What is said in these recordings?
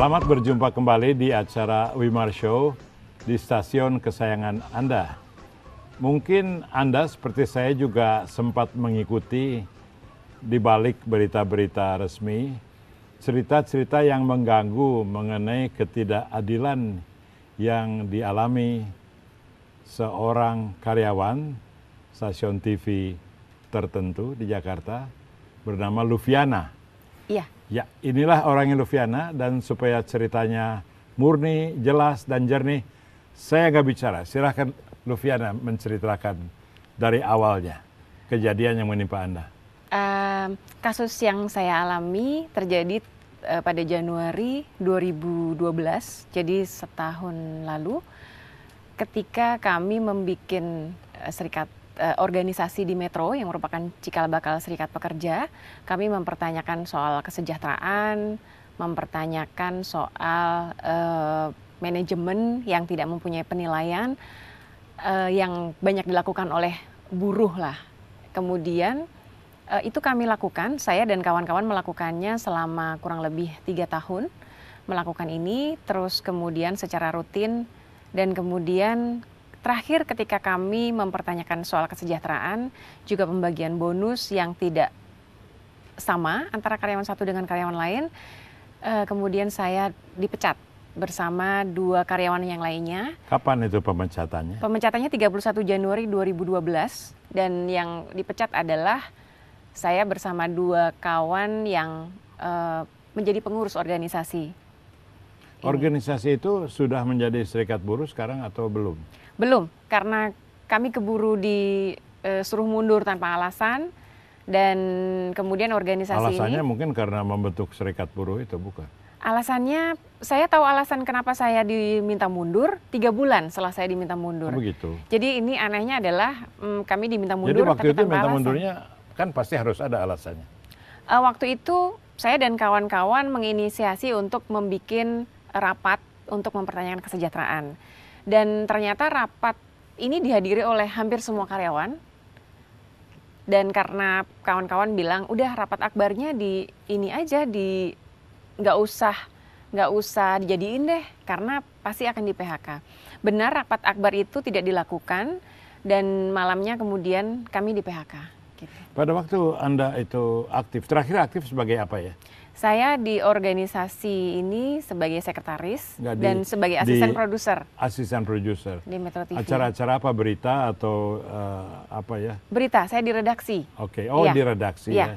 Selamat berjumpa kembali di acara Wimar Show di stasiun kesayangan Anda. Mungkin Anda seperti saya juga sempat mengikuti di balik berita-berita resmi cerita-cerita yang mengganggu mengenai ketidakadilan yang dialami seorang karyawan stasiun TV tertentu di Jakarta bernama Lufiana. Iya. Ya, inilah orangnya Lufiana dan supaya ceritanya murni, jelas dan jernih, saya nggak bicara. Silahkan Lufiana menceritakan dari awalnya kejadian yang menimpa Anda. Uh, kasus yang saya alami terjadi uh, pada Januari 2012, jadi setahun lalu ketika kami membuat uh, eh, serikat Eh, organisasi di Metro yang merupakan cikal bakal Serikat Pekerja, kami mempertanyakan soal kesejahteraan, mempertanyakan soal uh, manajemen yang tidak mempunyai penilaian uh, yang banyak dilakukan oleh buruh lah. Kemudian uh, itu kami lakukan, saya dan kawan-kawan melakukannya selama kurang lebih tiga tahun melakukan ini, terus kemudian secara rutin dan kemudian Terakhir ketika kami mempertanyakan soal kesejahteraan, juga pembagian bonus yang tidak sama antara karyawan satu dengan karyawan lain, eh, kemudian saya dipecat bersama dua karyawan yang lainnya. Kapan itu pemecatannya? Pemecatannya 31 Januari 2012 dan yang dipecat adalah saya bersama dua kawan yang uh, menjadi pengurus organisasi. Organisasi itu sudah menjadi serikat buruh sekarang atau belum? Belum, karena kami keburu disuruh eh, mundur tanpa alasan dan kemudian organisasi Alasannya ini, mungkin karena membentuk serikat buruh itu bukan? Alasannya, saya tahu alasan kenapa saya diminta mundur tiga bulan setelah saya diminta mundur. begitu. Jadi ini anehnya adalah mm, kami diminta mundur. Jadi waktu itu minta mundurnya kan pasti harus ada alasannya. Uh, waktu itu saya dan kawan-kawan menginisiasi untuk membuat rapat untuk mempertanyakan kesejahteraan. Dan ternyata rapat ini dihadiri oleh hampir semua karyawan. Dan karena kawan-kawan bilang, udah rapat akbarnya di ini aja di nggak usah nggak usah dijadiin deh karena pasti akan di PHK. Benar rapat akbar itu tidak dilakukan dan malamnya kemudian kami di PHK. Gitu. Pada waktu Anda itu aktif, terakhir aktif sebagai apa ya? Saya di organisasi ini sebagai sekretaris Nggak, dan di, sebagai asisten produser. Asisten produser. Di Metro TV. Acara-acara apa berita atau uh, apa ya? Berita, saya di redaksi. Oke, okay. oh ya. di redaksi ya. ya.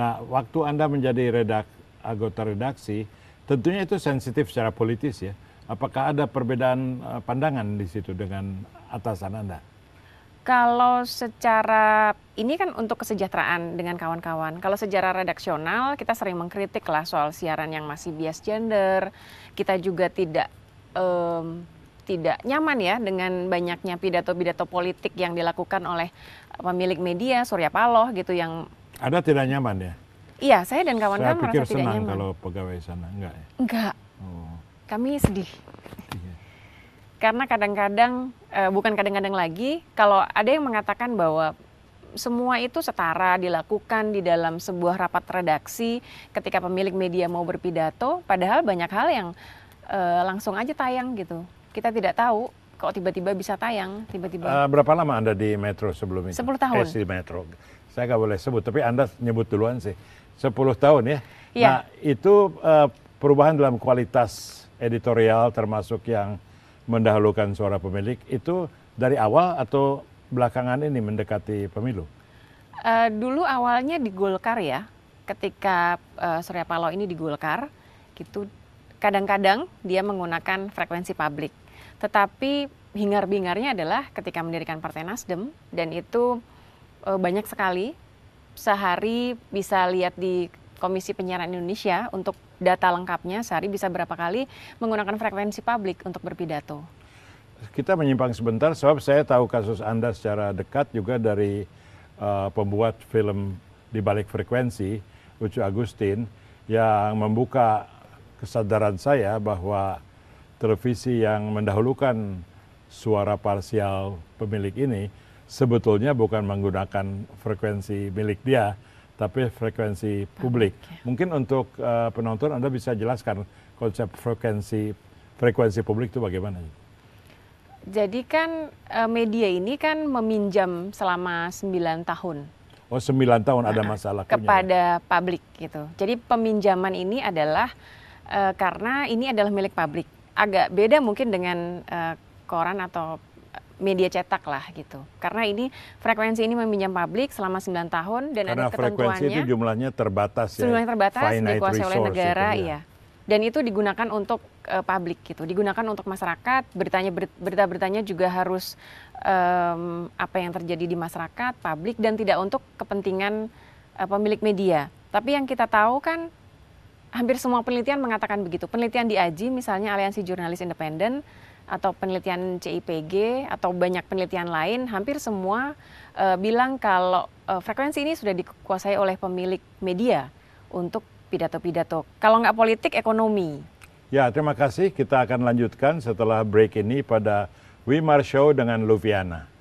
Nah, waktu Anda menjadi redak anggota redaksi, tentunya itu sensitif secara politis ya. Apakah ada perbedaan eh, pandangan di situ dengan atasan Anda? Kalau secara ini kan untuk kesejahteraan dengan kawan-kawan. Kalau secara redaksional kita sering mengkritik lah soal siaran yang masih bias gender. Kita juga tidak um, tidak nyaman ya dengan banyaknya pidato-pidato politik yang dilakukan oleh pemilik media Surya Paloh gitu yang ada tidak nyaman ya? Iya, saya dan kawan-kawan merasa tidak nyaman. Saya pikir senang kalau pegawai sana, enggak ya? Enggak. Oh. Kami sedih. Iya. Karena kadang-kadang uh, bukan kadang-kadang lagi kalau ada yang mengatakan bahwa semua itu setara dilakukan di dalam sebuah rapat redaksi ketika pemilik media mau berpidato padahal banyak hal yang uh, langsung aja tayang gitu kita tidak tahu kok tiba-tiba bisa tayang tiba-tiba uh, berapa lama anda di Metro sebelum ini? 10 tahun eh, di Metro saya nggak boleh sebut tapi anda nyebut duluan sih 10 tahun ya yeah. nah itu uh, perubahan dalam kualitas editorial termasuk yang mendahulukan suara pemilik itu dari awal atau belakangan ini mendekati pemilu? Uh, dulu awalnya di Golkar ya, ketika uh, Surya Paloh ini di Golkar, gitu kadang-kadang dia menggunakan frekuensi publik. Tetapi hingar-bingarnya adalah ketika mendirikan Partai Nasdem dan itu uh, banyak sekali sehari bisa lihat di Komisi Penyiaran Indonesia untuk data lengkapnya sehari bisa berapa kali menggunakan frekuensi publik untuk berpidato? Kita menyimpang sebentar sebab saya tahu kasus Anda secara dekat juga dari uh, pembuat film di balik frekuensi Ucu Agustin yang membuka kesadaran saya bahwa televisi yang mendahulukan suara parsial pemilik ini sebetulnya bukan menggunakan frekuensi milik dia, tapi frekuensi publik. Mungkin untuk uh, penonton Anda bisa jelaskan konsep frekuensi frekuensi publik itu bagaimana? Jadi kan eh, media ini kan meminjam selama 9 tahun. Oh, 9 tahun ada masalah kepada ya. publik gitu. Jadi peminjaman ini adalah uh, karena ini adalah milik publik. Agak beda mungkin dengan uh, koran atau media cetak lah gitu. Karena ini frekuensi ini meminjam publik selama 9 tahun dan Karena ada ketentuannya. Karena frekuensi itu jumlahnya terbatas ya. Jumlahnya terbatas dikuasai oleh negara iya. Dan itu digunakan untuk uh, publik gitu, digunakan untuk masyarakat. Beritanya berita-beritanya juga harus um, apa yang terjadi di masyarakat, publik dan tidak untuk kepentingan uh, pemilik media. Tapi yang kita tahu kan hampir semua penelitian mengatakan begitu. Penelitian di AJI misalnya Aliansi Jurnalis Independen atau penelitian CIPG atau banyak penelitian lain hampir semua uh, bilang kalau uh, frekuensi ini sudah dikuasai oleh pemilik media untuk pidato-pidato. Kalau nggak politik, ekonomi. Ya, terima kasih. Kita akan lanjutkan setelah break ini pada Wimar Show dengan Luviana.